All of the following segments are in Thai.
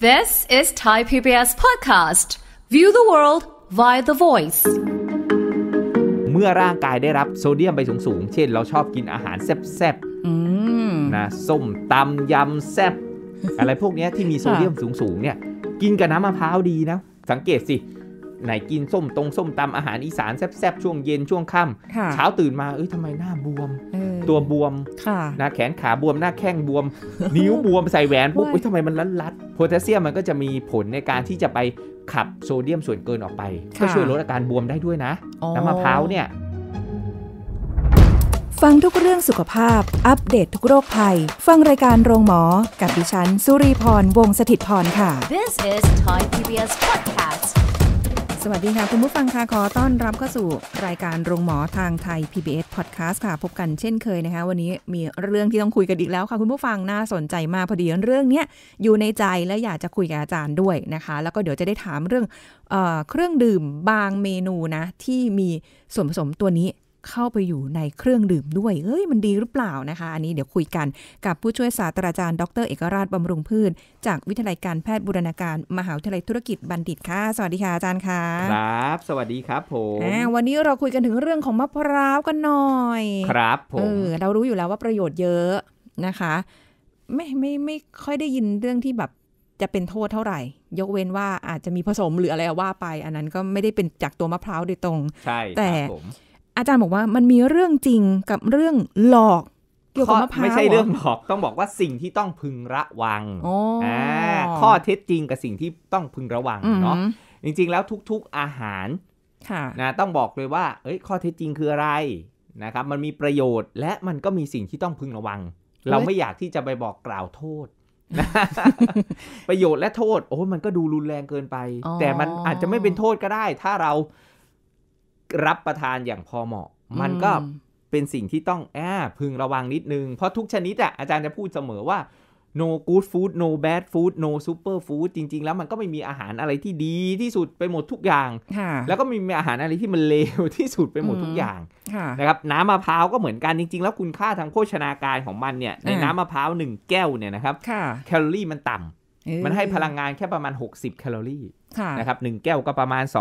This is Thai PBS podcast. View the world via the voice. เมื่อร่างกายได้รับโซเดียมไปสูง ๆ เช่นเราชอบกินอาหารแซ่บๆนะส้มตำยำแซ่บอะไรพวกนี้ที่มีโซเดียมสูง ๆ เนี่ย กินกับน้ำมะพร้าวดีนะ สังเกตสิไหนกินส้มตรงส้มตำ อาหารอีสานแซ่บๆ ช่วงเย็น ช่วงค่ำ เช้าตื่นมา เอ้ยทำไมหน้าบวมตัวบวมหน้าแขนขาบวมหน้าแข้งบวม นิ้วบวม ใส่แหวนปุ๊บเอ้ยทำไมมันลัดๆโพแทสเซียมมันก็จะมีผลในการที่จะไปขับโซเดียมส่วนเกินออกไปก็ช่วยลดอาการบวมได้ด้วยนะ น้ำมะพร้าวเนี่ยฟังทุกเรื่องสุขภาพอัปเดตททุกโรคภัย ฟังรายการโรงหมอ กับดิฉันสุรีพรวงศิตพรค่ะ This is Thai PBS Podcast สวัสดีค่ะ คุณผู้ฟังค่ะขอต้อนรับเข้าสู่รายการโรงหมอทางไทย PBS Podcast ค่ะ พบกันเช่นเคยนะคะวันนี้มีเรื่องที่ต้องคุยกันอีกแล้วค่ะ คุณผู้ฟังน่าสนใจมากพอดีเรื่องนี้อยู่ในใจและอยากจะคุยกับอาจารย์ด้วยนะคะ แล้วก็เดี๋ยวจะได้ถามเรื่องเอเครื่องดื่มบางเมนูนะ ที่มีส่วนผสมตัวนี้เข้าไปอยู่ในเครื่องดื่มด้วย เอ้ยมันดีหรือเปล่านะคะ อันนี้เดี๋ยวคุยกันกับผู้ช่วยศาสตราจารย์ดรเอกราชบำรุงพืช จากวิทยาลัยการแพทย์บูรณาการ มหาวิทยาลัยธุรกิจบัณฑิตค่ะ สวัสดีค่ะอาจารย์ค่ะ ครับ สวัสดีครับผม วันนี้เราคุยกันถึงเรื่องของมะพร้าวกันหน่อย ครับ ผม เออ เรารู้อยู่แล้วว่าประโยชน์เยอะนะคะ ไม่ไม่ไม่ค่อยได้ยินเรื่องที่แบบจะเป็นโทษเท่าไหร่ ยกเว้นว่าอาจจะมีผสมหรืออะไรว่าไป อันนั้นก็ไม่ได้เป็นจากตัวมะพร้าวโดยตรงใช่แต่อาจารย์บอกว่ามันมีเรื่องจริงกับเรื่องหลอกเกี่ยวกับมะพร้าวไม่ใช่เรื่องหลอกต้องบอกว่าสิ่งที่ต้องพึงระวังอข้อเท็จจริงกับสิ่งที่ต้องพึงระวังเนาะจริงๆ แล้วทุกๆอาหารนะต้องบอกเลยว่าเอ้ย ข้อเท็จจริงคืออะไรนะครับมันมีประโยชน์และมันก็มีสิ่งที่ต้องพึงระวัง เราไม่อยากที่จะไปบอกกล่าวโทษ ประโยชน์และโทษโอ้มันก็ดูรุนแรงเกินไป แต่มันอาจจะไม่เป็นโทษก็ได้ ถ้าเรารับประทานอย่างพอเหมาะ มันก็เป็นสิ่งที่ต้องแอบพึงระวังนิดนึงเพราะทุกชนิดอะอาจารย์จะพูดเสมอว่า no good food no bad food no super food จริงๆแล้วมันก็ไม่มีอาหารอะไรที่ดีที่สุดไปหมดทุกอย่าง แล้วก็ไมีอาหารอะไรที่มันเลวที่สุดไปหมดทุกอย่าง นะครับ น้ำมะพร้าวก็เหมือนกันจริงๆแล้วคุณค่าทางโภชนาการของมันเนี่ยในน้ำมะพร้าวหนึ่งแก้วเนี่ยนะครับแคลอรี่มันต่ำมันให้พลังงานแค่ประมาณ 60แคลอรี่นะครับหนึ่งแก้วก็ประมาณ 200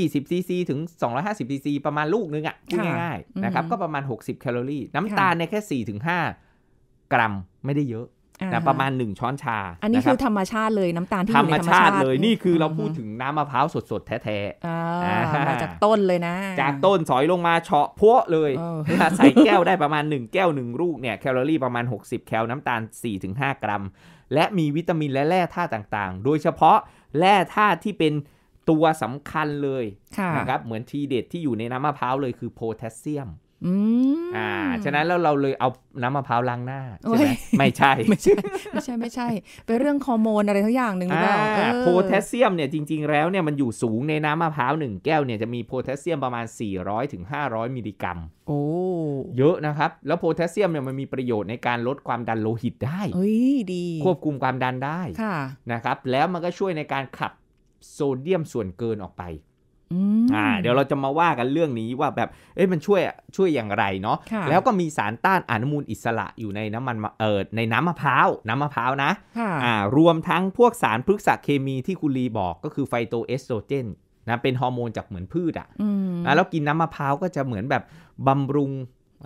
20ซีซีถึง 250ซีซีประมาณลูกนึงอะ่ะพูดง่ายๆนะครับก็ประมาณ 60 แคลอรี่ น้ำตาลในแค่4ถึง5กรัมไม่ได้เยอะนะประมาณ 1 ช้อนชา อันนี้คือธรรมชาติเลยน้ำตาลที่ธรรมชาติเลยนี่คือเราพูดถึงน้ำมะพร้าวสดๆ แท้ๆมาจากต้นเลยนะ จากต้นสอยลงมาเฉาะพวะเลยใส่แก้วได้ประมาณ 1 แก้ว 1 ลูกเนี่ยแคลอรี่ประมาณ 60แคลน้ำตาล 4-5 กรัม และมีวิตามินและแร่ธาตุต่างๆ โดยเฉพาะแร่ธาตุที่เป็นตัวสำคัญเลยนะครับเหมือนทีเด็ดที่อยู่ในน้ำมะพร้าวเลยคือโพแทสเซียมอ่าฉะนั้นแล้วเราเลยเอาน้ำมะพร้าวล้างหน้า ใช่ไหมไม่ใช่ ไม่ใช่ ไม่ใช่ไม่ใช่ เป็นเรื่องฮอร์โมนอะไรทั้งอย่างหนึ่งหรือเปล่าโพแทสเซียมเนี่ยจริงๆ แล้วเนี่ยมันอยู่สูงในน้ำมะพร้าวหนึ่งแก้วเนี่ยจะมีโพแทสเซียมประมาณ 4 0 0ร้อถึงห้ามิลลิกรัม โอ้ เยอะนะครับ แล้วโพแทสเซียมเนี่ยมันมีประโยชน์ในการลดความดันโลหิตได้เฮ้ยดี ควบคุมความดันได้ค่ะนะครับแล้วมันก็ช่วยในการขับโซเดียมส่วนเกินออกไปอ่า เดี๋ยวเราจะมาว่ากันเรื่องนี้ว่าแบบ เอ้ยมันช่วยช่วยอย่างไรเนาะ แล้วก็มีสารต้านอนุมูลอิสระอยู่ในน้ำมันเอ่อ ในน้ำมะพร้าว น้ำมะพร้าวนะ อ่า รวมทั้งพวกสารพฤกษเคมีที่คุณลีบอกก็คือไฟโตเอสโตรเจนนะ เป็นฮอร์โมนจากเหมือนพืชอ่ะแล้วกินน้ำมะพร้าวก็จะเหมือนแบบบำรุง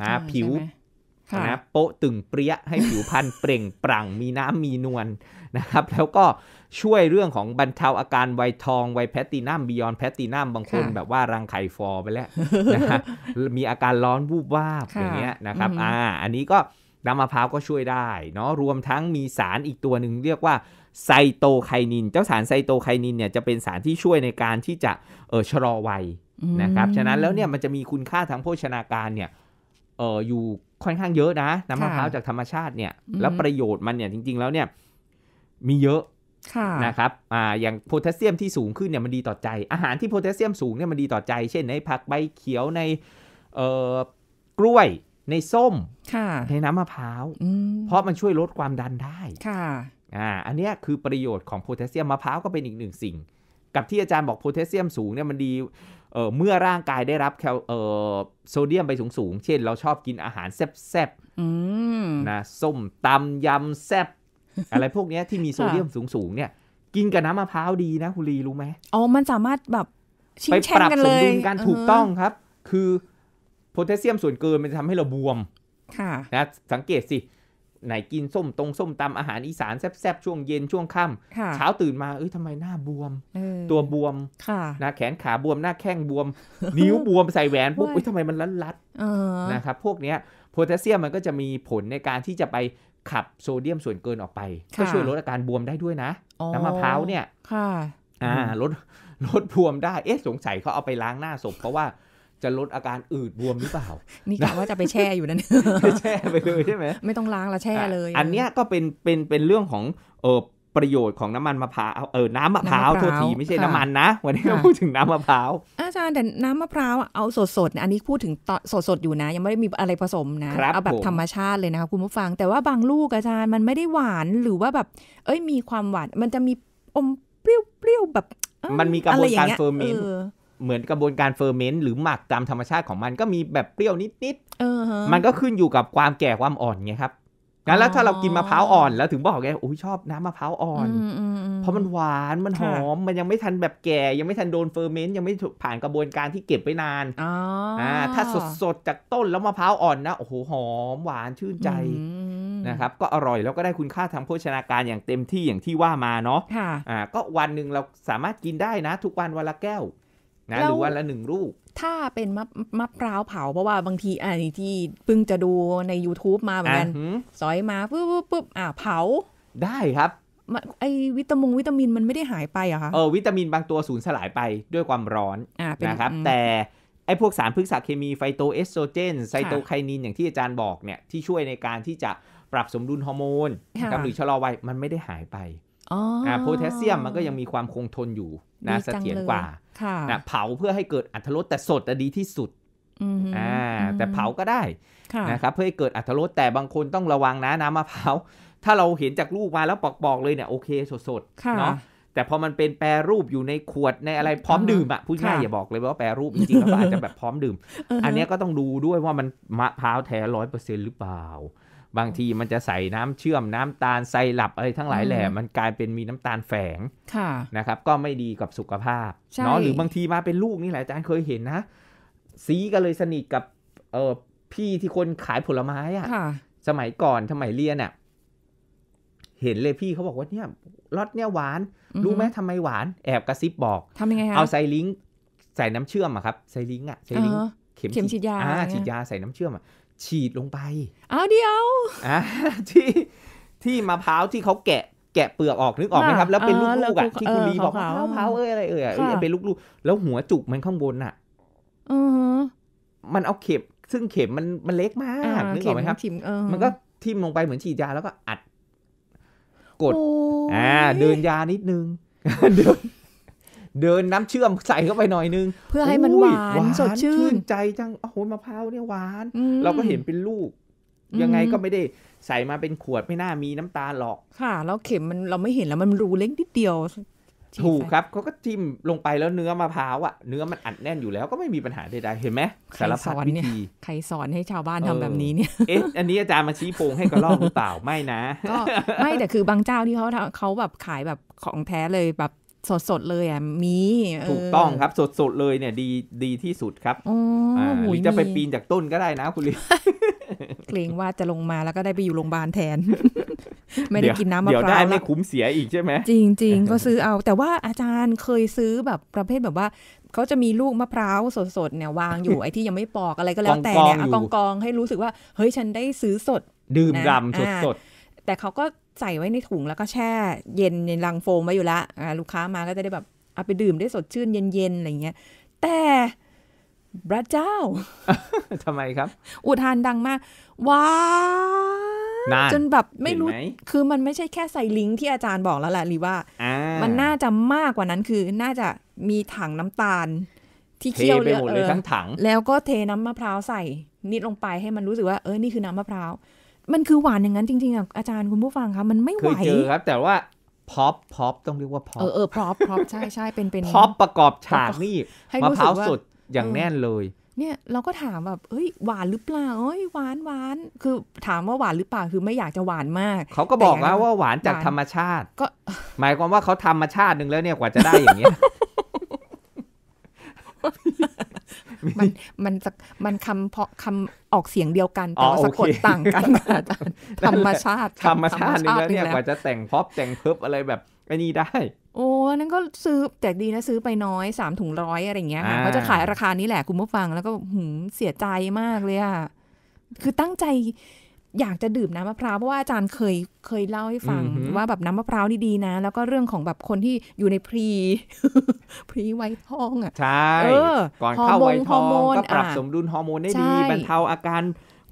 นะผิวนะโปะตึงเปรี้ยให้ผิวพรรณเปล่งปลั่ง มีน้ำมีนวลนะครับ แล้วก็ช่วยเรื่องของบรรเทาอาการไวทองไวแพตตินัมบิยอนแพตตินัมบางคนแบบว่า รังไข่ฟอไปแล้วนะฮะมีอาการร้อนวูบวาบอย่างเงี้ยนะครับอ่าอันนี้ก็น้ำมะพร้าวก็ช่วยได้เนาะรวมทั้งมีสารอีกตัวหนึ่งเรียกว่าไซโตไคนิน เจ้าสารไซโตไคนินเนี่ยจะเป็นสารที่ช่วยในการที่จะเออชะลอวัยนะครับฉะนั้นแล้วเนี่ยมันจะมีคุณค่าทางโภชนาการเนี่ยเอออยู่ค่อนข้างเยอะนะ น้ำมะพร้าวจากธรรมชาติเนี่ยแล้วประโยชน์มันเนี่ยจริง ๆ แล้วเนี่ยมีเยอะนะครับออย่างโพแทสเซียมที่สูงขึ้นเนี่ยมันดีต่อใจ อาหารที่โพแทสเซียมสูงเนี่ยมันดีต่อใจ เช่นในผักใบเขียวในเกล้วยในส้มในน้ำมะพร้าว เพราะมันช่วยลดความดันได้ค่ะอ่าอันนี้คือประโยชน์ของโพแทสเซียมมะพร้าวก็เป็นอีกหนึ่งสิ่ง กับที่อาจารย์บอกโพแทสเซียมสูงเนี่ยมันดีเเมื่อร่างกายได้รับแคลโซเดียมไปสูง ๆ เช่น เราชอบกินอาหารแซ่บๆนะส้มตำยำแซ่บอะไรพวกนี้ที่มีโซเดียมสูง ๆ เนี่ย กินกับน้ำมะพร้าวดีนะคุณลีรู้ไหมอ๋อมันสามารถแบบไปปรับสมดุลกันถูกต้องครับ คือโพแทสเซียมส่วนเกินมันจะทำให้เราบวมนะสังเกตสิ ไหนกินส้มตรงส้มตำอาหารอีสานแซ่บๆ ช่วงเย็นช่วงค่ำเช้าตื่นมาเอ้ยทำไมหน้าบวมตัวบวมนะแขนขาบวมหน้าแข้งบวม นิ้วบวมใส่แหวนปุ๊บเอ้ยทำไมมันลัดลัดนะครับ พวกเนี้ยโพแทสเซียมมันก็จะมีผลในการที่จะไปขับโซเดียมส่วนเกินออกไป ก็ช่วยลดอาการบวมได้ด้วยนะน้ำมะพร้าวเนี่ยค่ะ อ่าลดลดบวมได้เอ๊ะสงสัยเขาเอาไปล้างหน้าศพ เพราะว่าจะลดอาการอืดบวมหรือเปล่า นี่กะว่าจะไปแช่อยู่นั่นแช่ไปเลยใช่ไหมไม่ต้องล้างละแช่เลย อันเนี้ยก็เป็นเป็นเป็นเรื่องของเออประโยชน์ของน้ำมันมะพร้าวเออน้ำมะพร้าวโทษทีไม่ใช่น้ำมันนะวันนี้เราพูดถึงน้ำมะพร้าว อาจารย์แต่น้ำมะพร้าวเอาสดสดอันนี้พูดถึงสดสดอยู่นะ ยังไม่ได้มีอะไรผสมนะเอาแบบธรรมชาติเลยนะคะคุณผู้ฟัง แต่ว่าบางลูกอาจารย์มันไม่ได้หวานหรือว่าแบบ เอ้ยมีความหวานมันจะมีอมเปรี้ยวๆแบบ มันมีกระบวนการเฟอร์เมนเหมือนกระบวนการเฟอร์เมนต์หรือหมักตามธรรมชาติของมันก็มีแบบเปรี้ยวนิดๆมันก็ขึ้นอยู่กับความแก่ความอ่อนไงครับงั้นแล้วถ้าเรากินมะพร้าวอ่อน แล้วถึงบอกไงโอ้ยชอบน้ำมะพร้าวอ่อนเพราะมันหวานมันหอม มันยังไม่ทันแบบแก่ ยังไม่ทันโดนเฟอร์เมนต์ยังไม่ผ่านกระบวนการที่เก็บไว้นานอ่าถ้าสดๆจากต้นแล้วมะพร้าวอ่อนนะโอ้โหหอม หวานชื่นใจนะครับก็อร่อยแล้วก็ได้คุณค่าทางโภชนาการอย่างเต็มที่อย่างที่ว่ามาเนาะอ่าก็วันหนึ่งเราสามารถกินได้นะ ทุกวันวันละแก้วนะหรือวันละหนึ่งลูก ถ้าเป็นมะมะพร้าวเผา เพราะว่าบางทีอันนี้ที่เพิ่งจะดูใน YouTube มาเหมือนกัน สอยมาปุ๊บปุ๊บปุ๊บอ่าเผา ได้ครับ ไอวิตามงวิตามินมันไม่ได้หายไปอะคะเออวิตามินบางตัวสูญสลายไปด้วยความร้อนอนะครับ แต่ไอพวกสารพฤกษเคมีไฟโตเอสโตรเจนไซโตไคนิน อย่างที่อาจารย์บอกเนี่ย ที่ช่วยในการที่จะปรับสมดุลฮอร์โมนหรือชะลอวัยมันไม่ได้หายไป oh. โพแทสเซียมมันก็ยังมีความคงทนอยู่นะเสถียรกว่านะเผาเพื่อให้เกิดอัตรสแต่สดดีที่สุดอ่าแต่เผาก็ได้นะครับเพื่อให้เกิดอัตรสแต่บางคนต้องระวังนะน้ำมะพร้าวถ้าเราเห็นจากลูกมาแล้วปอกๆเลยเนี่ยโอเคสดๆเนาะแต่พอมันเป็นแปรรูปอยู่ในขวดในอะไรพร้อมดื่มอ่ะผู้ชายอย่าบอกเลยว่าแปรรูปจริงๆแล้วอาจจะแบบพร้อมดื่ม อันนี้ก็ต้องดูด้วยว่ามันมะพร้าวแท้ร้อยเปอร์เซ็นต์หรือเปล่าบางทีมันจะใส่น้ำเชื่อมน้ำตาลใส่หลับอะไรทั้งหลายแหล่มันกลายเป็นมีน้ำตาลแฝงค่ะนะครับ ก็ไม่ดีกับสุขภาพเนาะหรือบางทีมาเป็นลูกนี่แหละอาจารย์เคยเห็นนะซีกันเลยสนิทกับ เออพี่ที่คนขายผลไม้อะ่ะสมัยก่อนสมัยเรียนอะ่ะเห็นเลยพี่เขาบอกว่าเนี่ยรสเนี่ยหวานรู้ไหมทำไมหวาน แอบกระซิบบอกทายังไงคะเอาใส่ลิงใส่น้ำเชื่อมอะครับใส่ลิงอะใส่ลิงเข็มฉีดยาฉีดยาใส่น้ำเชื่อมอะฉีดลงไป เอาเดียว ที่ ที่มะพร้าว ที่เขาแกะ แกะเปลือกออกนึกออกไหมครับ แล้วเป็นลูกๆอ่ะที่คุณลีบอกมะพร้าว เอ้ยอะไรเอ้ยเป็นลูกๆแล้วหัวจุกมันข้างบนอ่ะ มันเอาเข็มซึ่งเข็มมันมันเล็กมากนึกออกไหมครับ มันก็ ทิ่มลงไปเหมือนฉีดยาแล้วก็อัด กด อ่าเดินยานิดนึงเดินเดินน้ำเชื่อมใส่เข้าไปหน่อยนึง เพื่อให้มันหวานสดชื่นใจจังโอ้โหมะพร้าวเนี่ยหวานเราก็เห็นเป็นลูก ยังไงก็ไม่ได้ใส่มาเป็นขวดไม่น่ามีน้ำตาหรอก ค่ะ แล้วเข็มมันเราไม่เห็นแล้วมันรูเล็กนิดเดียวถูกครับเขาก็จิ้มลงไปแล้วเนื้อมะพร้าวอ่ะเนื้อมันอัดแน่นอยู่แล้วก็ไม่มีปัญหาใดๆเห็นไหมสารพัดวิธีใครสอนให้ชาวบ้านทำแบบนี้เนี่ยเอ๊ะอันนี้อาจารย์มาชี้โปงให้กระลอกหรือเปล่าไม่นะก็ไม่แต่คือบางเจ้าที่เขาเขาแบบขายแบบของแท้เลยแบบสดสดเลยอ่ะมีถูกต้องครับสดสดเลยเนี่ยดีดีที่สุดครับอหรือจะไปปีนจากต้นก็ได้นะ คุณลิเกรงว่าจะลงมาแล้วก็ได้ไปอยู่โรงพยาบาลแทน ไม่ได้กินน้ำมะพร้าวเดี๋ยวได้ไม่คุ้มเสียอีกใช่ไหมจริงจริงก็ซื้อเอาแต่ว่าอาจารย์เคยซื้อแบบประเภทแบบว่าเขาจะมีลูกมะพร้าวสดๆเนี่ย วางอยู่ไอ้ที่ยังไม่ปอกอะไรก็แล้วแต่เนี่ยกองกองให้รู้สึกว่า เฮ้ยฉันได้ซื้อสด ดื่มดำสดๆแต่เขาก็ใส่ไว้ในถุงแล้วก็แช่เย็นในลังโฟมไว้อยู่ละ ลูกค้ามาก็จะได้แบบเอาไปดื่มได้สดชื่นเย็นๆ อะไรเงี้ย แต่พระเจ้า ทำไมครับ อุทานดังมาก ว้านจนแบบไม่รู้ คือมันไม่ใช่แค่ใส่ลิงก์ที่อาจารย์บอกแล้วแหละหรือว่า มันน่าจะมากกว่านั้นคือน่าจะมีถังน้ำตาลที่เคี่ยวเลยทั้งถังแล้วก็เทน้ำมะพร้าวใส่ นิดลงไปให้มันรู้สึกว่า เออ นี่คือน้ำมะพร้าวมันคือหวานอย่างนั้นจริงๆอ่ะอาจารย์คุณผู้ฟังคะมันไม่ไหวเคยเจอครับ แต่ว่าพอปพอปต้องเรียกว่าพอปเออเออพอปพอปใช่ใช่เป็นเป็นพอปประกอบฉากนี่มะพร้าวสดอย่างแน่นเลย เนี่ยเราก็ถามแบบเอ้ยหวานหรือเปล่าเอ้ยหวานหวานคือถามว่าหวานหรือเปล่าคือไม่อยากจะหวานมากเขาก็บอกแล้วว่าหวานจากธรรมชาติ ก็หมายความว่าเขาธรรมชาติหนึ่งแล้วเนี่ยกว่าจะได้อย่างเงี้ยมันมันมันคำเพาะคำออกเสียงเดียวกัน แต่ว่าสะกดต่างกันธรรมชาติ ธรรมชาติแล้วเนี่ยกว่าจะแต่งพอบแต่งเพิบอะไรแบบไอ้นี่ได้ โอ้นั่นก็ซื้อแต่ดีนะ ซื้อไปน้อย สามถุงร้อยอะไรเงี้ยเขาจะขายราคานี้แหละคุณผู้ฟัง แล้วก็หืมเสียใจมากเลยอ่ะคือตั้งใจอยากจะดื่มน้ำมะพร้าวเพราะว่าอาจารย์เคยเคยเล่าให้ฟัง ว่าแบบน้ำมะพร้าวดีๆนะ แล้วก็เรื่องของแบบคนที่อยู่ในพรีพรีไวทองอ่ะใช่ก่อนเข้าไวทอง ก็ปรับสมดุลฮอร์โมนได้ดีบรรเทาอาการ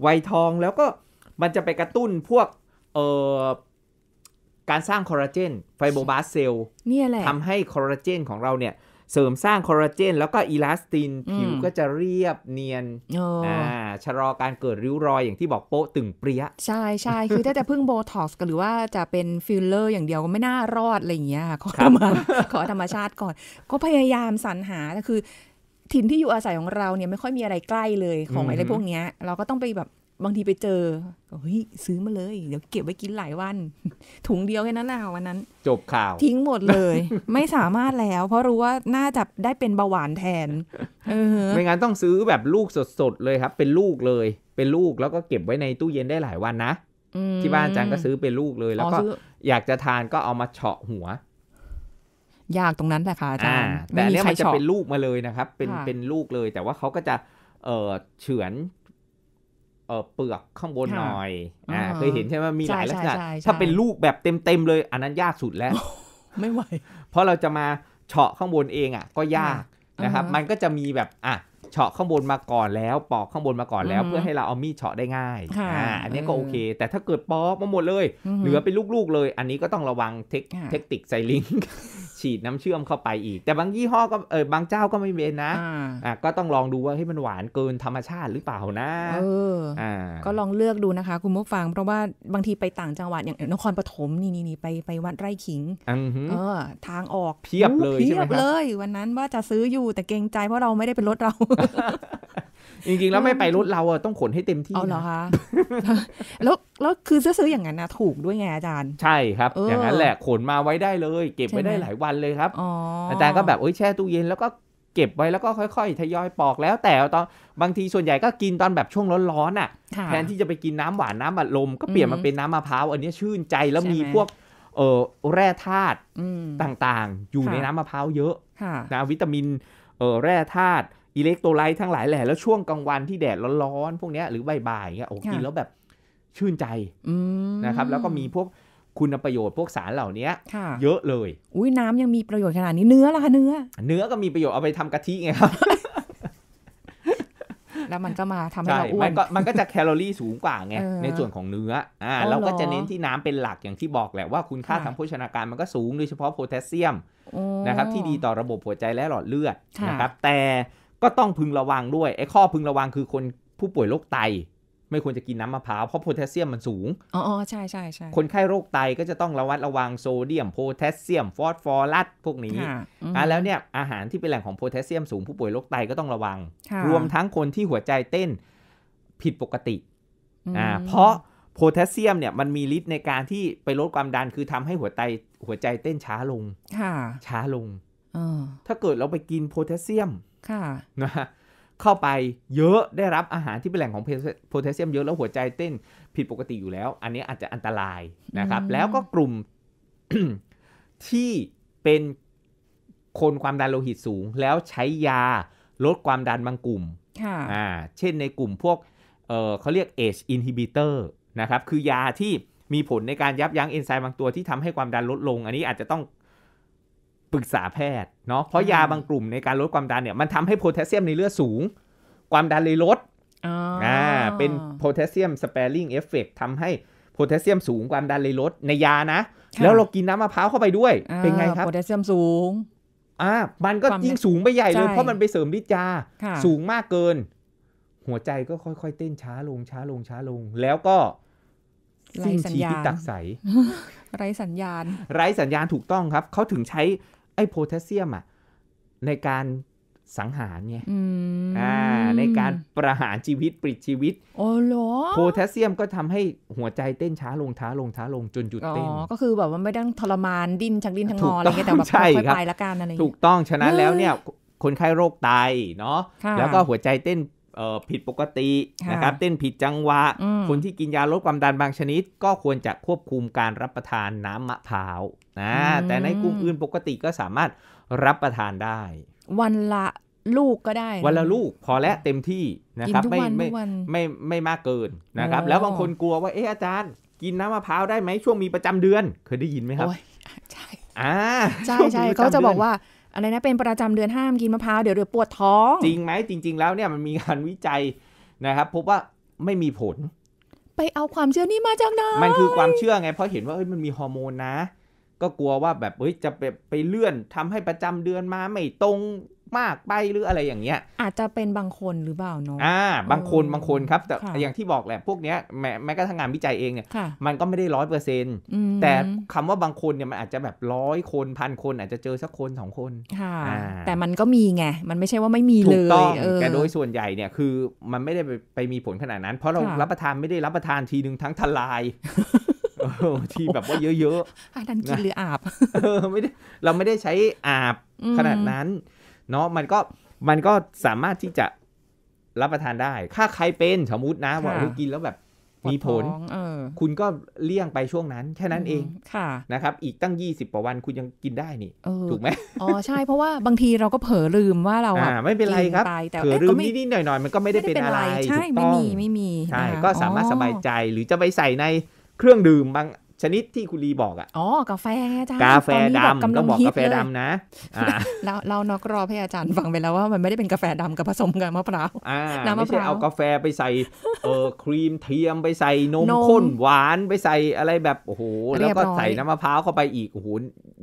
ไวทองแล้วก็มันจะไปกระตุ้นพวกเอ่อการสร้างคอลลาเจนไฟโบบาสเซลล์เนี่ยแหละทำให้คอลลาเจนของเราเนี่ยเสริมสร้างคอลลาเจน แล้วก็อีลาสติน ผิวก็จะเรียบเนียน อ่า ชะลอการเกิดริ้วรอย อย่างที่บอกโป๊ะ ตึงเปรี้ยใช่ใช่คือถ้าจะพึ่งโบท็อกซ์หรือว่าจะเป็นฟิลเลอร์อย่างเดียว ก็ไม่น่ารอด อะไรอย่างเงี้ยขอธรรมขอธรรมชาติก่อน ก็พยายามสรรหาคือ ถิ่นที่อยู่อาศัยของเราเนี่ยไม่ค่อยมีอะไรใกล้เลยของอะไรพวกเนี้ย เราก็ต้องไปแบบบางทีไปเจอเฮ้ยซื้อมาเลยเดี๋ยวเก็บไว้กินหลายวันถุงเดียวแค่นั้นนะวันนั้นจบข่าว ทิ้งหมดเลย ไม่สามารถแล้ว เพราะรู้ว่าน่าจะได้เป็นเบาหวานแทนไม่งั้นต้องซื้อแบบลูกสดๆเลยครับ เป็นลูกเลย เป็นลูกแล้วก็เก็บไว้ในตู้เย็นได้หลายวันนะที่บ้านจังก็ซื้อเป็นลูกเลย แล้วก็อยากจะทานก็เอามาเฉาะหัวยากตรงนั้นแหละค่ะอาจารย์แต่เนี้ยมันจะเป็นลูกมาเลยนะครับ เป็นเป็นลูกเลยแต่ว่าเขาก็จะ เออเฉือนเออเปลือกข้างบนหน่อยอ่าเคยเห็นใช่ไหมมีหลายลักษณะถ้าเป็นลูกแบบเต็มๆเลย อันนั้นยากสุดแล้ว ไม่ไหว เพราะเราจะมาเฉาะข้างบนเองอ่ะก็ยากนะครับ มันก็จะมีแบบอ่ะเฉาะข้างบนมาก่อนแล้วปอกข้างบนมาก่อนแล้ว เพื่อให้เราเอามีดเฉาะได้ง่ายอ่าอันนี้ก็โอเค แต่ถ้าเกิดปอกมาหมดเลยเหลือเป็นลูกๆเลยอันนี้ก็ต้องระวังเทคนิคไซลิงฉีดน้ำเชื่อมเข้าไปอีก แต่บางยี่ห้อก็เออบางเจ้าก็ไม่เบนนะอ่าก็ต้องลองดูว่าให้มันหวานเกินธรรมชาติหรือเปล่านะ เอออ่าก็ลองเลือกดูนะคะคุณผู้ฟัง เพราะว่าบางทีไปต่างจังหวัดอย่างนครปฐมนี่นี่ไปไปวัดไร่ขิงอเออทางออกเพียบเลยเพียบเลย วันนั้นว่าจะซื้ออยู่แต่เกรงใจเพราะเราไม่ได้เป็นรถเราจริงๆ แล้วไม่ไปรถเราอ่ะต้องขนให้เต็มที่เอาเหรอคะ แล้วแล้วคือซื้ออย่างนั้นนะถูกด้วยไงอาจารย์ ใช่ครับ อย่างนั้นแหละขนมาไว้ได้เลย เก็บไว้ได้หลายวันเลยครับ อาจารย์ก็แบบโอ้ยแช่ตู้เย็นแล้วก็เก็บไว้แล้วก็ค่อยๆทยอยปอกแล้วแต่ตอนบางทีส่วนใหญ่ก็กินตอนแบบช่วงร้อนๆอ่ะ แทนที่จะไปกินน้ำหวานน้ำอัดลมก็เปลี่ยนมาเป็นน้ำมะพร้าว อันนี้ชื่นใจแล้วมีพวกเออแร่ธาตุต่างๆ อยู่ในน้ำมะพร้าวเยอะนะวิตามินเออแร่ธาตุอิเล็กโทรไลท์ทั้งหลายแหละ แล้วช่วงกลางวันที่แดดร้อนๆพวกนี้หรือบ่ายๆเงี้ยโอ้กินแล้วแบบชื่นใจนะครับ แล้วก็มีพวกคุณประโยชน์พวกสารเหล่านี้เยอะเลยอุ้ยน้ำยังมีประโยชน์ขนาดนี้เนื้อล่ะคะเนื้อเนื้อก็มีประโยชน์เอาไปทำกะทิไงครับ แล้วมันก็มาทำให้เราอ้วน มันก็จะแคลอรี่สูงกว่าไง ในส่วนของเนื้ออ่า เราก็จะเน้นที่น้ำเป็นหลักอย่างที่บอกแหละว่าคุณค่าทางโภชนาการมันก็สูงโดยเฉพาะโพแทสเซียมนะครับที่ดีต่อระบบหัวใจและหลอดเลือดนะครับ แต่ก็ต้องพึงระวังด้วยไอ้ข้อพึงระวังคือคนผู้ป่วยโรคไต ไม่ควรจะกินน้ำมะพร้าว เพราะโพแทสเซียมมันสูงอ๋อใช่ใช่ใช่คนไข้โรคไต ก็จะต้องระวัดระวังโซเดียมโพแทสเซียมฟอสฟอรัสพวกนี้อ่ะแล้วเนี่ยอาหารที่เป็นแหล่งของโพแทสเซียมสูง ผู้ป่วยโรคไตก็ต้องระวัง รวมทั้งคนที่หัวใจเต้นผิดปกติอ่าเพราะโพแทสเซียมเนี่ยมันมีฤทธิ์ในการที่ไปลดความดันคือทำให้หัวใจหัวใจเต้นช้าลงค่ะช้าลงอถ้าเกิดเราไปกินโพแทสเซียมค่ะนะเข้าไปเยอะได้รับอาหารที่เป็นแหล่งของโพแทสเซียมเยอะแล้วหัวใจเต้นผิดปกติอยู่แล้ว อันนี้อาจจะอันตรายนะครับ แล้วก็กลุ่มที่เป็นคนความดันโลหิตสูงแล้วใช้ยาลดความดันบางกลุ่มอ่าเช่นในกลุ่มพวกเเขาเรียกอิน inhibitor นะครับคือยาที่มีผลในการยับยั้งเอนไซม์บางตัวที่ทำให้ความดันลดลง อันนี้อาจจะต้องปรึกษาแพทย์เนาะเพราะยาบางกลุ่มในการลดความดันเนี่ยมันทำให้โพแทสเซียมในเลือดสูง ความดันเลยลดอ่าเป็นโพแทสเซียมสเปริงเอฟเฟกต์ทำให้โพแทสเซียมสูงความดันเลยลดในยานะแล้วเรากินน้ำมะพร้าวเข้าไปด้วย เป็นไงครับโพแทสเซียมสูงอ่ามันก็ยิ่งสูงไปใหญ่เลย เพราะมันไปเสริมฤทธิ์ยาสูงมากเกิน หัวใจก็ค่อยๆ เต้นช้าลงช้าลงช้าลง แล้วก็สิ้นชีพิตักใสไร้สัญญาณ ไร้สัญญาณถูกต้องครับเขาถึงใช้ไอ้โพแทสเซียมอ่ะในการสังหารไงอ่าในการประหารชีวิตปลิดชีวิตโอ้โหโพแทสเซียมก็ทำให้หัวใจเต้นช้าลงช้าลงช้าลงจนหยุดเต้นอ๋อก็คือแบบว่าไม่ต้องทรมานดิ้น ชักดิ้นทั้งงออะไรเงี้ยแต่แบบค่อยๆไปละกันอะไรถูกต้องฉะนั้นแล้วเนี่ย คนไข้โรคไตเนาะแล้วก็หัวใจเต้นผิดปกติ นะครับ เต้นผิดจังหวะคนที่กินยาลดความดันบางชนิด ก็ควรจะควบคุมการรับประทานน้ำมะพร้าวนะแต่ในกลุ่มอื่นปกติก็สามารถรับประทานได้ วันละลูกก็ได้ วันละลูก พอและเต็มที่นะครับไม่ไม่ไม่ไม่มากเกินนะครับแล้วบางคนกลัวว่าเอออาจารย์ กินน้ำมะพร้าวได้ไหมช่วงมีประจำเดือน เคยได้ยินไหมครับใช่อ่าใช่ใช่เขาจะบอกว่าอะไรนะ เป็นประจำเดือนห้ามกินมะพร้าว เดี๋ยวเดือปวดท้อง จริงไหม จริง ๆ แล้วเนี่ยมันมีการวิจัยนะครับ พบว่าไม่มีผล ไปเอาความเชื่อนี่มาจากไหนมันคือความเชื่อไง เพราะเห็นว่าเอ้ยมันมีฮอร์โมนนะ ก็กลัวว่าแบบเฮ้ยจะไปไปเลื่อนทำให้ประจำเดือนมาไม่ตรงมากไปหรืออะไรอย่างเงี้ยอาจจะเป็นบางคนหรือเปล่าเนาะอ่า บางคนบางคนครับ แต่อย่างที่บอกแหละพวกเนี้ยแม้แม้กระทั่งงานวิจัยเองเนี่ยมันก็ไม่ได้ร้อยเปอร์เซ็นต์แต่คำว่าบางคนเนี่ย มันอาจจะแบบร้อยคนพันคนอาจจะเจอสักคนสองคน ค่ะ แต่มันก็มีไงมันไม่ใช่ว่าไม่มีเลยถูกต้องแต่โดยส่วนใหญ่เนี่ยคือมันไม่ได้ไปมีผลขนาดนั้น เพราะเรารับประทานไม่ได้รับประทานทีหนึ่งทั้งทลายที่แบบว่าเยอะๆอันนันกินหรืออาบไม่ได้เราไม่ได้ใช้อาบขนาดนั้นเนาะมันก็มันก็สามารถที่จะรับประทานได้ ถ้าใครเป็นสมมตินะว่ากินแล้วแบบมีผลคุณก็เลี่ยงไปช่วงนั้นแค่นั้นเองค่ะนะครับอีกตั้ง 20กว่าวันคุณยังกินได้นี่ถูกไหมอ๋อ ใช่ เพราะว่า บางทีเราก็เผลอลืมว่าเราอ่ะไม่เป็นไรครับเผลอลืมนิดนดหน่อยยมันก็ไม่ได้เป็นอะไรใช่ไม่มีไม่มีใช่ก็สามารถสบายใจหรือจะไปใส่ในเครื่องดื่มบางชนิดที่คุณลีบอกอ่ะอ๋อ กาแฟจ้ากาแฟดำต้องบอกกาแฟดำนะเรา เรานอกรอให้อาจารย์ฟังไปแล้วว่ามันไม่ได้เป็นกาแฟดำกับผสมกับมะพร้าวน้ำมะพร้าวเอากาแฟไปใส่เออครีมเทียมไปใส่นมข้นหวานไปใส่อะไรแบบ โอ้โห แล้วก็ใส่น้ำมะพร้าวเข้าไปอีก โอ้โห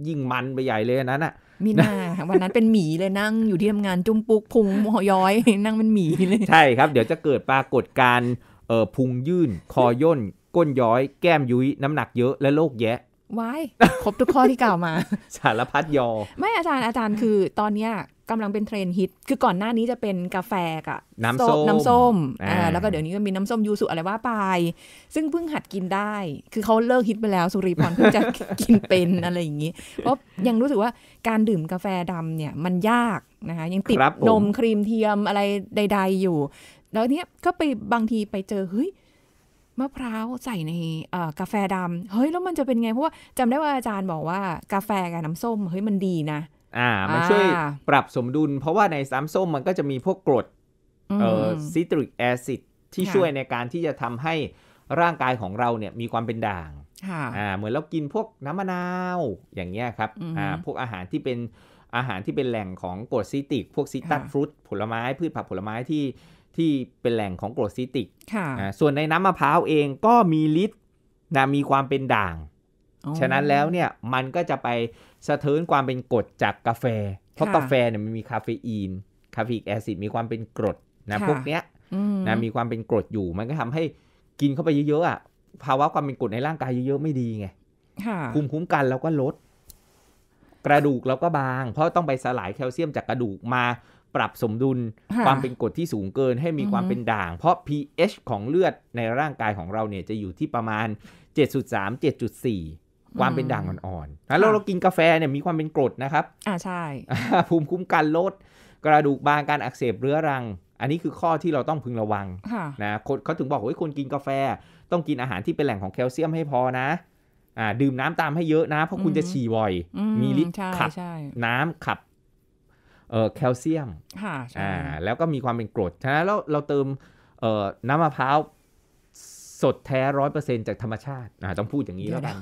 ยิ่งมันไปใหญ่เลยนั้นอ่ะมีหน้าวันนั้นเป็นหมีเลย นั่งอยู่ที่ทำงานจุ้มปุกพุงหอย้อย นั่งเป็นหมีเลยใช่ครับเดี๋ยวจะเกิดปรากฏการเออพุงยื่นคอย่นก้นย้อย แก้มยุ้ยน้ำหนักเยอะและโรคแยะวาย ครบทุกข้อที่กล่าวมา สารพัดยอ ไม่อาจารย์อาจารย์คือตอนเนี้ยกำลังเป็นเทรนฮิต คือก่อนหน้านี้จะเป็นกาแฟกับน้ำส้มน้ำส้มอ่าแล้วก็เดี๋ยวนี้ก็มีน้ำส้มยูสุอะไรว่าไปซึ่งเพิ่งหัดกินได้ คือเขาเลิกฮิตไปแล้วสุริพรเพิ่งจะกินเป็นอะไรอย่างนี้เพราะยังรู้สึกว่าการดื่มกาแฟดำเนี่ยมันยากนะคะยังติดนมครีมเทียมอะไรใด ๆอยู่ แล้วเนี้ยก็ไปบางทีไปเจอเฮ้ยมะพร้าวใส่ในกาแฟดำเฮ้ยแล้วมันจะเป็นไงเพราะว่าจำได้ว่าอาจารย์บอกว่ากาแฟกับน้ำส้มเฮ้ยมันดีนะอ่ามันช่วยปรับสมดุลเพราะว่าในน้ำส้มมันก็จะมีพวกกรดเอ่อซิตริกแอซิดที่ช่วยในการที่จะทำให้ร่างกายของเราเนี่ยมีความเป็นด่างอ่าเหมือนเรากินพวกน้ำมะนาวอย่างเงี้ยครับอ่าพวกอาหารที่เป็นอาหารที่เป็นแหล่งของกรดซิตริกพวกซิตรัสฟรุตผลไม้พืชผักผลไม้ที่ที่เป็นแหล่งของกรดซิติก ส่วนในน้ำมะพร้าวเองก็มีฤทธิ์นะมีความเป็นด่าง ฉะนั้นแล้วเนี่ยมันก็จะไปสะเทือนความเป็นกรดจากกาแฟ เพราะกาแฟเนี่ยมันมีคาเฟอีนคาเฟอีกแอซิดมีความเป็นกรดนะพวกเนี้ยนะมีความเป็นกรดอยู่มันก็ทำให้กินเข้าไปเยอะๆอ่ะภาวะความเป็นกรดในร่างกายเยอะๆไม่ดีไงคุมคุ้มกันเราก็ลด กระดูกเราก็บาง เพราะต้องไปสลายแคลเซียมจากกระดูกมาปรับสมดุลความเป็นกรดที่สูงเกินให้มีความเป็นด่าง เพราะ pH ของเลือดในร่างกายของเราเนี่ยจะอยู่ที่ประมาณ 7.3 7.4 ความเป็นด่างอ่อนๆแล้วเรากินกาแฟเนี่ยมีความเป็นกรดนะครับอ่าใช่ ภูมิคุ้มกันลด กระดูกบางการอักเสบเรื้อรัง อันนี้คือข้อที่เราต้องพึงระวังนะเขาถึงบอกว่าคนกินกาแฟ ต้องกินอาหารที่เป็นแหล่งของแคลเซียมให้พอนะอ่าดื่มน้ำตามให้เยอะนะเพราะคุณจะฉี่บ่อยมีลทธิ์ขับน้ำขับแคลเซียมค่่แล้วก็มีความเป็นกรดฉะนั้นแล้วเราเติมน้ำมะพร้าวสดแท้ร้อยเปอร์เซ็นจากธรรมชาติ ต้องพูดอย่างนี้แล้วกัน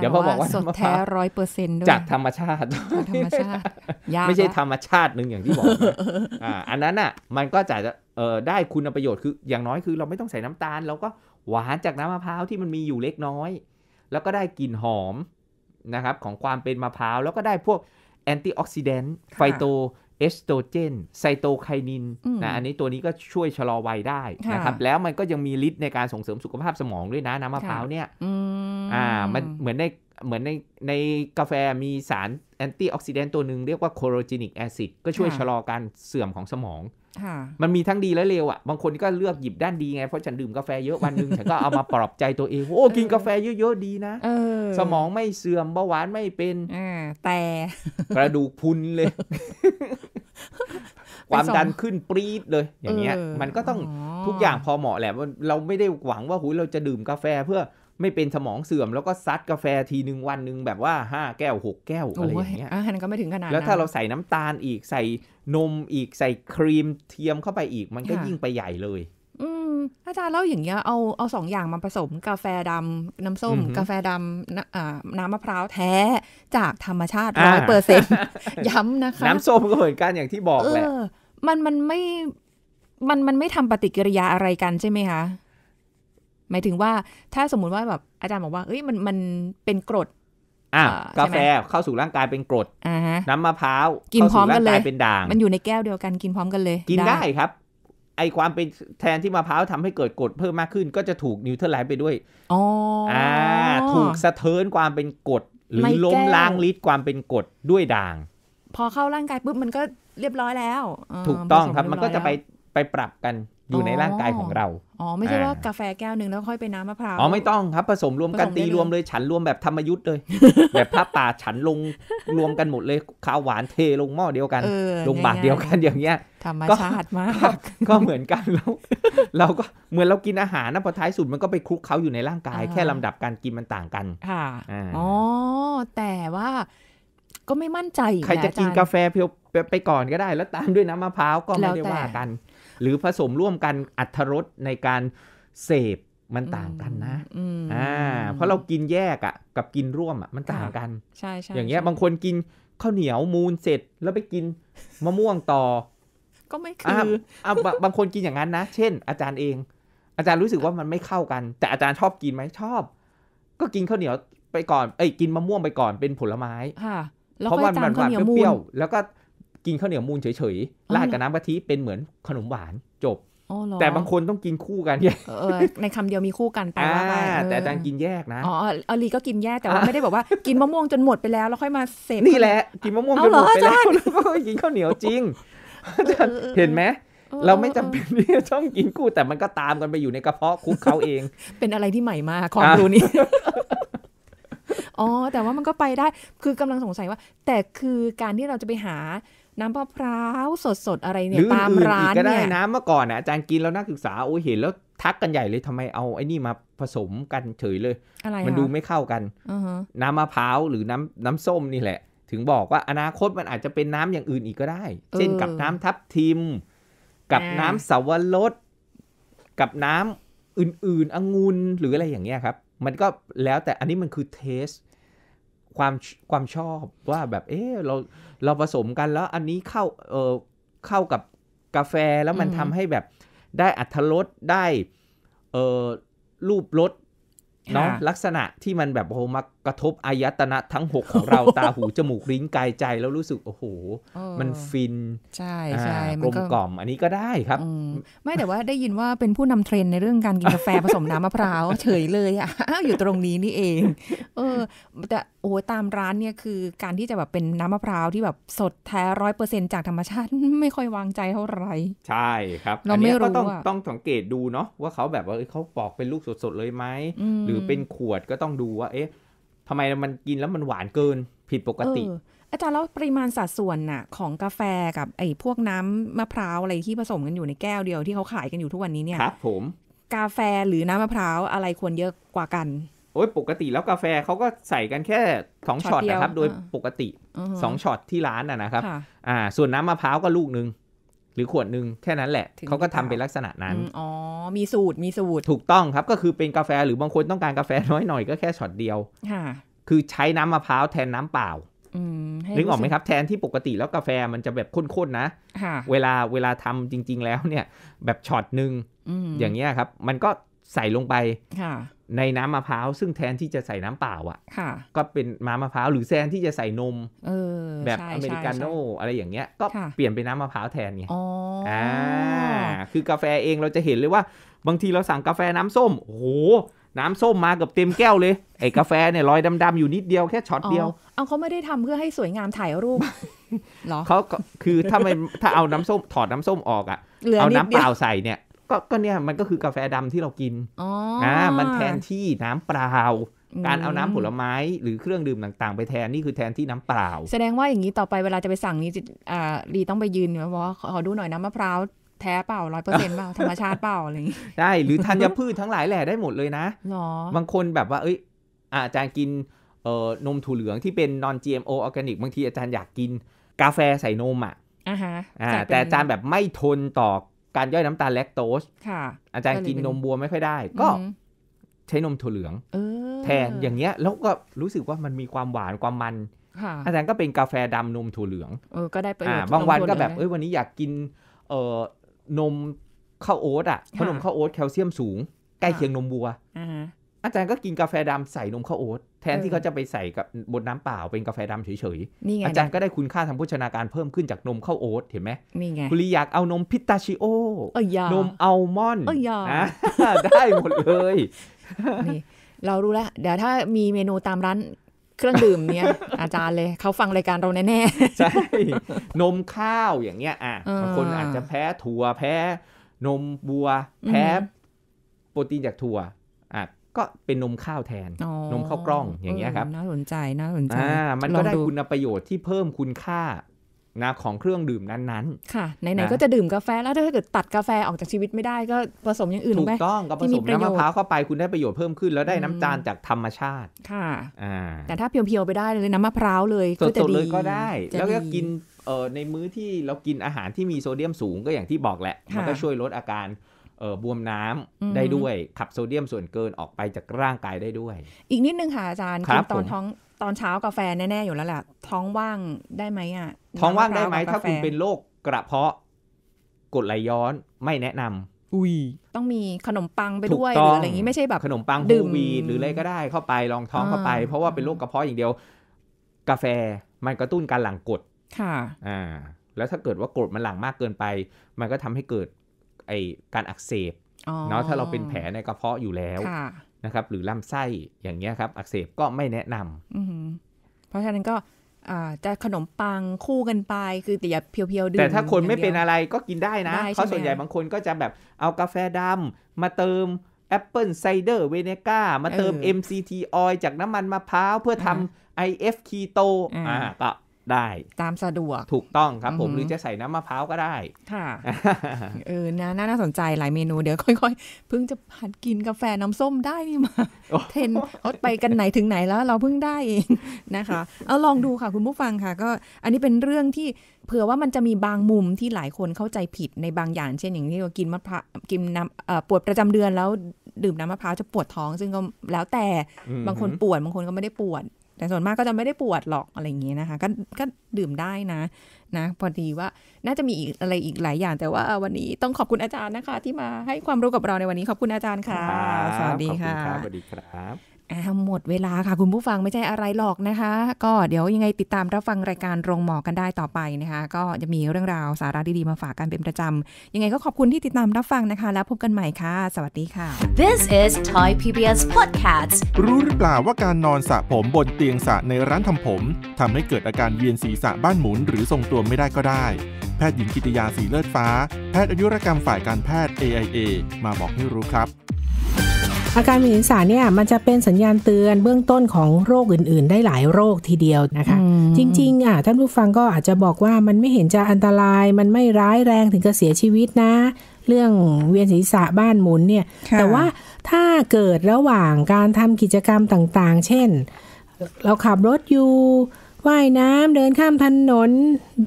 เดี๋ยวพอบอกว่าสดแท้ร้อยเปอร์เซ็นด้วย จากธรรมชาติธรรมชาติ ไม่ใช่ธรรมชาตินึงอย่างที่บอก อันนั้นอ่ะมันก็จะได้คุณประโยชน์คืออย่างน้อยคือเราไม่ต้องใส่น้ำตาลเราก็หวานจากน้ำมะพร้าวที่มันมีอยู่เล็กน้อย แล้วก็ได้กลิ่นหอมนะครับของความเป็นมะพร้าวแล้วก็ได้พวกแอนตี้ออกซิแดนต์ไฟโตเอสโตรเจนไซโตไคนินนะ อันนี้ตัวนี้ก็ช่วยชะลอวัยได้นะครับ แล้วมันก็ยังมีฤทธิ์ในการส่งเสริมสุขภาพสมองด้วยนะ น้ำมะพร้าวเนี่ยอ่า มันเหมือนใน เหมือนใน ในกาแฟมีสารแอนตี้ออกซิแดนต์ตัวหนึ่งเรียกว่าโคโรจินิกแอซิดก็ช่วยชะลอการเสื่อมของสมองมันมีทั้งดีและเลวอะ่ะ บางคนก็เลือกหยิบด้านดีไง เพราะฉันดื่มกาแฟเยอะวันนึงฉันก็เอามาปลอบใจตัวเอง โอ้ กินกาแฟเยอะๆดีนะสมองไม่เสื่อมเบาหวานไม่เป็นแต่ กระดูกพุนเลย ความดันขึ้นปรี๊ดเลย อย่างเงี้ย มันก็ต้องทุกอย่างพอเหมาะแหละเราไม่ได้หวังว่าหูเราจะดื่มกาแฟเพื่อไม่เป็นสมองเสื่อมแล้วก็ซัดกาแฟทีหนึ่งวันหนึ่งแบบว่าห้าแก้วหกแก้วอะไรอย่างเงี้ยอันันก็ไม่ถึงขนาดแล้วถ้าเราใส่น้ำตาลอีกใส่นมอีกใส่ครีมเทียมเข้าไปอีกมันก็ยิ่งไปใหญ่เลย อืมอาจารย์เล่าอย่างเงี้ยเอาเอาสองอย่างมาผสมกาแฟดำ น้ำส้มกาแฟดำน้ำมะพร้าวแท้จากธรรมชาติร้อยเปอร์เซ็นต์ย้ำนะคะ น้ำส้มก็เหมือนกันอย่างที่บอกแหละมันมันไม่ มันมันไม่ทำปฏิกิริยาอะไรกันใช่ไหมคะหมายถึงว่าถ้าสมมุติว่าแบบอาจารย์บอกว่าเอ้ยมันมันเป็นกรดอ่ะกาแฟเข้าสู่ร่างกายเป็นกรดน้ำมะพร้าวกินพร้อมกันเลยเป็นด่างมันอยู่ในแก้วเดียวกันกินพร้อมกันเลยกินได้ครับ ไอความเป็นแทนที่มะพร้าวทำให้เกิดกรดเพิ่มมากขึ้นก็จะถูกนิวเทอร์ไลน์ไปด้วยอ๋ออาถูกสะเทินความเป็นกรดหรือล้มล้างฤทธิ์ความเป็นกรดด้วยด่าง พอเข้าร่างกายปุ๊บมันก็เรียบร้อยแล้วถูกต้องครับมันก็จะไปไปปรับกันอยู่ในร่างกายของเรา อ๋อไม่ใช่ว่ากาแฟแก้วหนึ่งแล้วค่อยไปน้ำมะพร้าว อ๋อไม่ต้องครับผสมรวมกันตีรวมเลยฉันรวมแบบธรรมยุทธ์เลย แบบพระป่าฉันลงรวมกันหมดเลยข้าวหวานเทลงหม้อเดียวกัน ลงบารเดียวกันอย่างเงี้ยธรรมชาติมากก็เหมือนกันแล้วเราก็เหมือนเรากินอาหารนะพอท้ายสุดมันก็ไปคลุกเขาอยู่ในร่างกาย แค่ลำดับการกินมันต่างกันค่ะอ๋อแต่ว่าก็ไม่มั่นใจใครจะกินกาแฟเพียวไปก่อนก็ได้ แล้วตามด้วยน้ำมะพร้าวก็ไม่ได้ว่ากันหรือผสมร่วมกันอัตรรสในการเสพมันต่างกันนะอ่าเพราะเรากินแยกอะ่ะกับกินร่วมอะ่ะมันต่างกันใช่ใช่อย่างเงี้ยบางคนกินข้าวเหนียวมูนเสร็จแล้วไปกินมะม่วงต่อ ก็ไม่คืออ่าบางคนกินอย่างนั้นนะ เช่น อาจารย์เอง อาจารย์รู้สึกว่ามันไม่เข้ากันแต่อาจารย์ชอบกินไหมชอบ ก็กินข้าวเหนียวไปก่อนเอ้ยกินมะม่วงไปก่อนเป็นผลไม้ค่ะเพราะว่ามันหวานเปรี้ยว แล้วก็กินข้าวเหนียวมูลเฉยๆราดกับน้ำกะทิเป็นเหมือนขนมหวาน จบแต่บางคนต้องกินคู่กันเนี่ยในคำเดียวมีคู่กันไปว่าไปแต่อาจารย์กินแยกนะอ๋ออลีก็กินแยกแต่ว่าไม่ได้บอกว่ากินมะม่วงจนหมดไปแล้วแล้วค่อยมาเสพนี่แหละ กินมะม่วงจนหมดไปแล้วแลก็กินข้าวเหนียวจริง เห็นไหมเราไม่จำเป็นที่จะต้องกินคู่ แต่มันก็ตามกันไปอยู่ในกระเพาะคุกเขาเอง เป็นอะไรที่ใหม่มากความรู้นี้อ๋อแต่ว่ามันก็ไปได้ คือกำลังสงสัยว่า แต่คือการที่เราจะไปหาน้ำมะพร้าวสดๆอะไรเนี่ยตามร้านเนี่ยก็ได้นเมื่อก่อนนะอาจารย์กินแล้วนักศึกษาโอ้เห็นแล้วทักกันใหญ่เลยทำไมเอาไอ้นี่มาผสมกันเฉยเลย มันดูไม่เข้ากันน้ำมะพร้าวหรือน้ำน้ำส้มนี่แหละ ถึงบอกว่าอนาคตมันอาจจะเป็นน้ำอย่างอื่นอีกก็ได้ เช่นกับน้ำทับทิม กับน้ำสาวรสกับน้ำอื่นๆองุ่นหรืออะไรอย่างเงี้ยครับ มันก็แล้วแต่อันนี้มันคือเทสความ ความชอบว่าแบบ เออเรา เราผสมกันแล้ว อันนี้ เข้า เออเข้ากับกาแฟแล้วมันทำให้แบบได้อัธรสได้ เออรูปรสเนาะลักษณะที่มันแบบโฮมาระทบอายตนะทั้ง 6 ของเราตาหูจมูกลิ้นกายใจแล้วรู้สึกโอ้โห มันฟินใช่ใช่กลมกล่อมอันนี้ก็ได้ครับ ไม่แต่ว่าได้ยินว่าเป็นผู้นำเทรนในเรื่องการกินกาแฟผสมน้ำมะพร้าวเฉยเลย อ่ะ อยู่ตรงนี้นี่เอง เออ แต่โอ้ตามร้านเนี่ยคือการที่จะแบบเป็นน้ำมะพร้าว ที่แบบสดแท้ร้อยเปอร์เซ็นจากธรรมชาติไม่ค่อยวางใจเท่าไหร่ใช่ ครับเราไม่รู้ต้องต้องสังเกตดูเนาะว่าเขาแบบว่าเขาปอกเป็นลูกสดๆเลยไหมหรือเป็นขวดก็ต้องดูว่าเอ๊ะทำไมมันกินแล้วมันหวานเกินผิดปกติอาจารย์แล้วปริมาณสัดส่วนน่ะของกาแฟกับไอ้พวกน้ำมะพร้าวอะไรที่ผสมกันอยู่ในแก้วเดียว ที่เขาขายกันอยู่ทุกวันนี้เนี่ยครับผม กาแฟหรือน้ำมะพร้าวอะไรควรเยอะกว่ากัน โอ้ยปกติแล้วกาแฟเขาก็ใส่กันแค่สองช็อตนะครับโดยปกติสองช็อตที่ร้านน่ะนะครับอ่าส่วนน้ำมะพร้าวก็ลูกหนึ่งหรือขวดหนึ่งแค่นั้นแหละเขาก็ทำเป็นลักษณะนั้น อ๋อ มีสูตรมีสูตร ถูกต้องครับ ก็คือเป็นกาแฟหรือบางคนต้องการกาแฟน้อยหน่อยก็แค่ช็อตเดียวค่ะคือใช้น้ำมะพร้าวแทนน้ำเปล่านึกออกไหมครับแทนที่ปกติแล้วกาแฟมันจะแบบข้นๆนะ เวลาเวลาทำจริงๆแล้วเนี่ย แบบช็อตหนึ่งอย่างเงี้ยครับมันก็ใส่ลงไปในน้ำมะพร้าว ซึ่งแทนที่จะใส่น้ำเปล่าอะ่ะ ก็เป็นน้ำมะพร้าว หรือแทนที่จะใส่นมออแบบอเมริกาโน่อะไรอย่างเงี้ยก็เปลี่ยนเป็นน้ำมะพร้าวแทนไงอ่าคือกาแฟเองเราจะเห็นเลยว่า บางทีเราสั่งกาแฟน้ำส้มโอ้โหน้ำส้มมากับเต็มแก้วเลย ไอ้กาแฟเนี่ยลอยดำๆอยู่นิดเดียวแค่ช็อตเดียวเอาเขาไม่ได้ทำเพื่อให้สวยงามถ่ายรูปหรอเขาคือถ้าไม่ถ้าเอาน้ำส้มถอดน้ำส้มออกอ่ะเอาน้ำเปล่าใส่เนี่ยก็ก็เนี่ยมันก็คือกาแฟดำที่เรากินอนะมันแทนที่น้ำเปล่าการเอาน้ำผลไม้หรือเครื่องดื่มต่าง ๆไปแทนนี่ คือแทนที่น้ำเปล่า แสดงว่าอย่างนี้ต่อไปเวลาจะไปสั่งนี้จิตอ่ารีต้องไปยืนว่าขอดูหน่อยน้ำมะพร้าว แท้เปล่าร้อยเปอร์เซ็นต์เปล่าธรรมชาติเปล่าอะไรอย่างนี้ได้หรือธัญพืชทั้งหลายแหล่ได้หมดเลยนะบางคนแบบว่าเอ้ยอาจารย์กินเอ่อนมถั่วเหลืองที่เป็นนอน GMO ออร์แกนิกบางทีอาจารย์อยากกินกาแฟใส่นมอ่ะอ่าฮะแต่อาจารย์แบบไม่ทนต่อการย่อยน้ำตาลแลคโตสอาจารย์กินนมบัวไม่ค่อยได้ ก็ใช้นมถั่วเหลืองแทน อย่างเงี้ย แล้วก็รู้สึกว่ามันมีความหวานความมันอาจารย์ก็เป็นกาแฟดำนมถั่วเหลืองเออก็ได้ประโยชน์บางวันก็แบบ เอ้ยวันนี้อยากกิน เอ่อนมข้าวโอ๊ตอ่ะ ขนมข้าวโอ๊ตแคลเซียมสูงใกล้เคียงนมบัวอาจารย์ก็กินกาแฟดำใส่นมข้าวโอ๊ตแทนที่เขาจะไปใส่กับบนน้ำเปล่าเป็นกาแฟดำเฉยๆ อาจารย์ก็ได้คุณค่าทางโภชนาการเพิ่มขึ้นจากนมข้าวโอ๊ตเห็นไหมนี่ไงคุณลีอยากเอานมพิตาชิโอ นมอัลมอนด์ได้หมดเลยนี่เรารู้แล้ว เดี๋ยวถ้ามีเมนูตามร้านเครื่องดื่มเนี่ยอาจารย์เลยเขาฟังรายการเราแน่ๆ ใช่ นมข้าวอย่างเงี้ยอ่ะบางคนอาจจะแพ้ถั่วแพ้ นมบัวแพ้โปรตีนจากถั่วก็เป็นนมข้าวแทนนมข้าวกล้องอย่างเงี้ยครับน่าสนใจน่าสนใจมันก็ได้คุณประโยชน์ที่เพิ่มคุณค่านะของเครื่องดื่มนั้นๆค่ะไหนๆก็จะดื่มกาแฟแล้วถ้าเกิดตัดกาแฟออกจากชีวิตไม่ได้ ก็ผสมอย่างอื่นไถูกต้องก็ผสมน้ำมะพร้าวเข้าไปคุณได้ประโยชน์เพิ่มขึ้นแล้วได้น้ำตาลจากธรรมชาติค่ะแต่ถ้าเพียวๆไปได้เลยน้ำมะพร้าวเลยก็จะดีก็ได้ แล้วก็กินในมื้อที่เรากินอาหารที่มีโซเดียมสูงก็อย่างที่บอกแหละมันก็ช่วยลดอาการบวมน้ำได้ด้วยขับโซเดียมส่วนเกินออกไปจากร่างกายได้ด้วย อีกนิดนึงค่ะอาจารย์กินตอนท้องตอนเช้ากาแฟแน่ๆอยู่แล้วแหละท้องว่างได้ไหมอ่ะท้องว่างได้ไหมถ้าคุณเป็นโรคกระเพาะกดไหลย้อนไม่แนะนำ อุ้ยต้องมีขนมปังไปด้วย หรืออะไรอย่างนี้ ไม่ใช่แบบขนมปังดื่มวีหรืออะไรก็ได้เข้าไปลองท้องเข้าไป เพราะว่าเป็นโรคกระเพาะอย่างเดียว กาแฟมันกระตุ้นการหลั่งกรดค่ะอ่าแล้วถ้าเกิดว่ากรดมันหลั่งมากเกินไปมันก็ทำให้เกิดไอการอักเสบเนาะถ้าเราเป็นแผลในกระเพาะอยู่แล้วนะครับหรือลำไส้อย่างเงี้ยครับ อักเสบก็ไม่แนะนำเพราะฉะนั้นก็จะขนมปังคู่กันไป คือแต่อย่าเพียวๆดื่มแต่ถ้าคนไม่เป็นอะไรก็กินได้นะ เพราะส่วนใหญ่บางคนก็จะแบบเอากาแฟดำมาเติมแอปเปิลไซเดอร์เวเนก้ามาเติม MCT ออยจากน้ำมันมะพร้าว เพื่อทำ IF คีโตอ่าก็ได้ตามสะดวกถูกต้องครับผมหรือจะใส่น้ำมะพร้าวก็ได้ค่ะเออน่าสนใจหลายเมนู เดี๋ยวค่อยๆเพิ่งจะหัดกินกาแฟน้ำส้มได้นี่มา เทนเขาไปกันไหนถึงไหนแล้ว เราเพิ่งได้เองนะคะเอาลองดูค่ะคุณผู้ฟังค่ะ ก็อันนี้เป็นเรื่องที่เผื่อว่ามันจะมีบางมุมที่หลายคนเข้าใจผิดในบางอย่าง เช่นอย่างที่เรากินมะพร้าวกินน้ำปวดประจำเดือนแล้วดื่มน้ำมะพร้าวจะปวดท้อง ซึ่งก็แล้วแต่บางคนปวด บางคนก็ไม่ได้ปวดแต่ส่วนมากก็จะไม่ได้ปวดหรอกอะไรอย่างเงี้ยนะคะก็ก็ดื่มได้นะนะพอดีว่าน่าจะมีอีกอะไรอีกหลายอย่าง แต่ว่าวันนี้ต้องขอบคุณอาจารย์นะคะ ที่มาให้ความรู้กับเราในวันนี้ขอบคุณอาจารย์ค่ะ สวัสดีค่ะสวัสดีครับหมดเวลาค่ะ คุณผู้ฟังไม่ใช่อะไรหรอกนะคะ ก็เดี๋ยวยังไงติดตามรับฟังรายการโรงหมอกันได้ต่อไปนะคะ ก็จะมีเรื่องราวสาระดี ๆ มาฝากกันเป็นประจำ ยังไงก็ขอบคุณที่ติดตามรับฟังนะคะ แล้วพบกันใหม่ค่ะ สวัสดีค่ะ This is Thai PBS Podcast รู้หรือเปล่าว่าการนอนสระผมบนเตียงสระในร้านทำผมทำให้เกิดอาการเวียนศีรษะบ้านหมุนหรือทรงตัวไม่ได้ก็ได้ แพทย์หญิงกิติยาสีเลือดฟ้า แพทย์อายุรกรรมฝ่ายการแพทย์ AIA มาบอกให้รู้ครับอาการมีหินสาเนี่ยมันจะเป็นสัญญาณเตือนเบื้องต้นของโรคอื่น ๆ ได้หลายโรคทีเดียวนะคะ จริงๆอ่ะท่านผู้ฟังก็อาจจะบอกว่ามันไม่เห็นจะอันตราย มันไม่ร้ายแรงถึงกับเสียชีวิตนะ เรื่องเวียนศีรษะบ้านหมุนเนี่ย แต่ว่าถ้าเกิดระหว่างการทำกิจกรรมต่างๆ เช่น เราขับรถอยู่ ว่ายน้ำ เดินข้ามถนน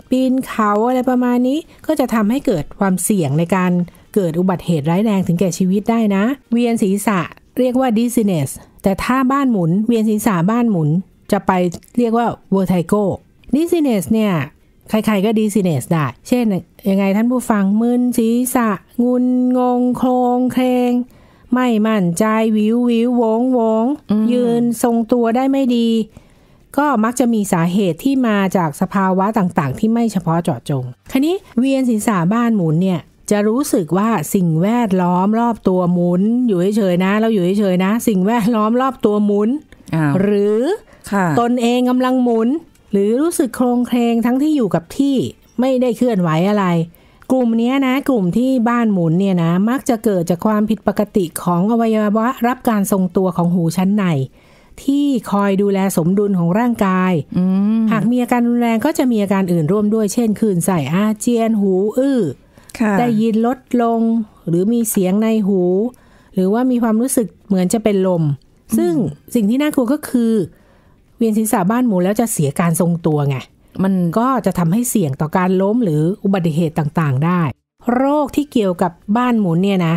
ปีนเขาอะไรประมาณนี้ก็จะทำให้เกิดความเสี่ยงในการเกิดอุบัติเหตุร้ายแรงถึงแก่ชีวิตได้นะ เวียนศีรษะเรียกว่าดิสเเนสแต่ถ้าบ้านหมุน เวียนศีรษะบ้านหมุนจะไปเรียกว่าวอร์ไทโก้ดิ i n เนสเนี่ยใครๆก็ดิสเเนสได้ เช่นยังไงท่านผู้ฟังมึนศีรษะ งุนงงโครงเครงไม่มั่นใจวิววิววงวง ยืนทรงตัวได้ไม่ดี ก็มักจะมีสาเหตุที่มาจากสภาวะต่างๆ ที่ไม่เฉพาะเจาะจงคันนี้เวียนศีรษะบ้านหมุนเนี่ยจะรู้สึกว่าสิ่งแวดล้อมรอบตัวหมุน อยู่เฉยๆนะเราอยู่เฉยๆนะ สิ่งแวดล้อมรอบตัวหมุน หรือตนเองกำลังหมุน หรือรู้สึกโครงเครงทั้งที่อยู่กับที่ไม่ได้เคลื่อนไหวอะไร กลุ่มนี้นะ กลุ่มที่บ้านหมุนเนี่ยนะ มักจะเกิดจากความผิดปกติของอวัยวะรับการทรงตัวของหูชั้นในที่คอยดูแลสมดุลของร่างกายหากมีอาการรุนแรงก็จะมีอาการอื่นร่วมด้วยเช่น คืนใส่อาเจียนหูอื้อได้ยินลดลงหรือมีเสียงในหู หรือว่ามีความรู้สึกเหมือนจะเป็นลม ซึ่งสิ่งที่น่ากลัวก็คือ เวียนศีรษะบ้านหมุนแล้วจะเสียการทรงตัวไงมันก็จะทำให้เสี่ยงต่อการล้มหรืออุบัติเหตุต่างๆได้ โรคที่เกี่ยวกับบ้านหมุนเนี่ยนะ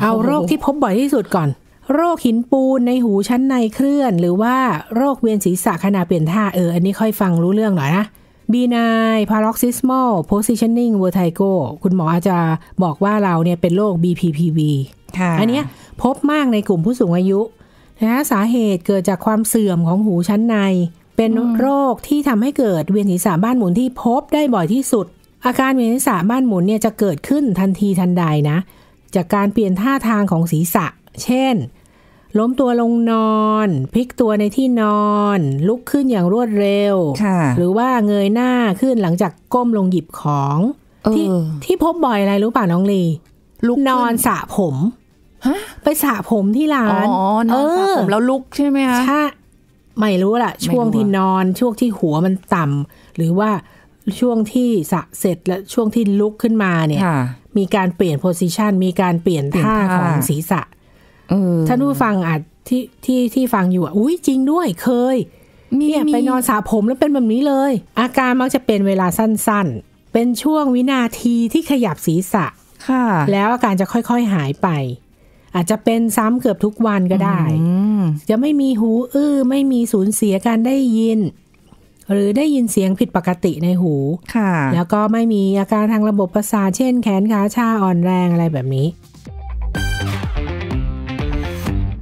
เอาโรคที่พบบ่อยที่สุดก่อน โรคหินปูนในหูชั้นในเคลื่อน หรือว่าโรคเวียนศีรษะขณะเปลี่ยนท่าเอออันนี้ค่อยฟังรู้เรื่องหน่อยนะ B9 paroxysmal positioning vertigo คุณหมออาจจะบอกว่าเราเนี่ยเป็นโรค BPPV อันนี้พบมากในกลุ่มผู้สูงอายุนะสาเหตุเกิดจากความเสื่อมของหูชั้นใน เป็นโรคที่ทำให้เกิดเวียนศีรษะบ้านหมุนที่พบได้บ่อยที่สุด อาการเวียนศีรษะบ้านหมุนเนี่ยจะเกิดขึ้นทันทีทันใดนะ จากการเปลี่ยนท่าทางของศีรษะ เช่นล้มตัวลงนอนพลิกตัวในที่นอน ลุกขึ้นอย่างรวดเร็ว หรือว่าเงยหน้าขึ้นหลังจากก้มลงหยิบของออที่ที่พบบ่อยอะไรรู้ป่ะ น้องลีลุกนอนสระผมไปสระผมที่ร้านอ๋อนอนสระผมแล้วลุกใช่ไหมคะช่ไม่รู้ละช่วงที่นอนช่วงที่หัวมันต่ำ หรือว่าช่วงที่สระเสร็จและช่วงที่ลุกขึ้นมาเนี่ยมีการเปลี่ยนโพสิชันมีการเปลี่ยนท่าของศีรษะท่านผู้ฟังอ่ะที่ที่ที่ฟังอยู่อ่ะอุ้ยจริงด้วยเคยมีไปนอนสระผมแล้วเป็นแบบนี้เลย อาการมักจะเป็นเวลาสั้นๆ เป็นช่วงวินาทีที่ขยับศีรษะค่ะ แล้วอาการจะค่อยๆหายไป อาจจะเป็นซ้ำเกือบทุกวันก็ได้จะไม่มีหูอื้อไม่มีสูญเสียการได้ยิน หรือได้ยินเสียงผิดปกติในหูค่ะ แล้วก็ไม่มีอาการทางระบบประสาทเช่นแขนขาชาอ่อนแรงอะไรแบบนี้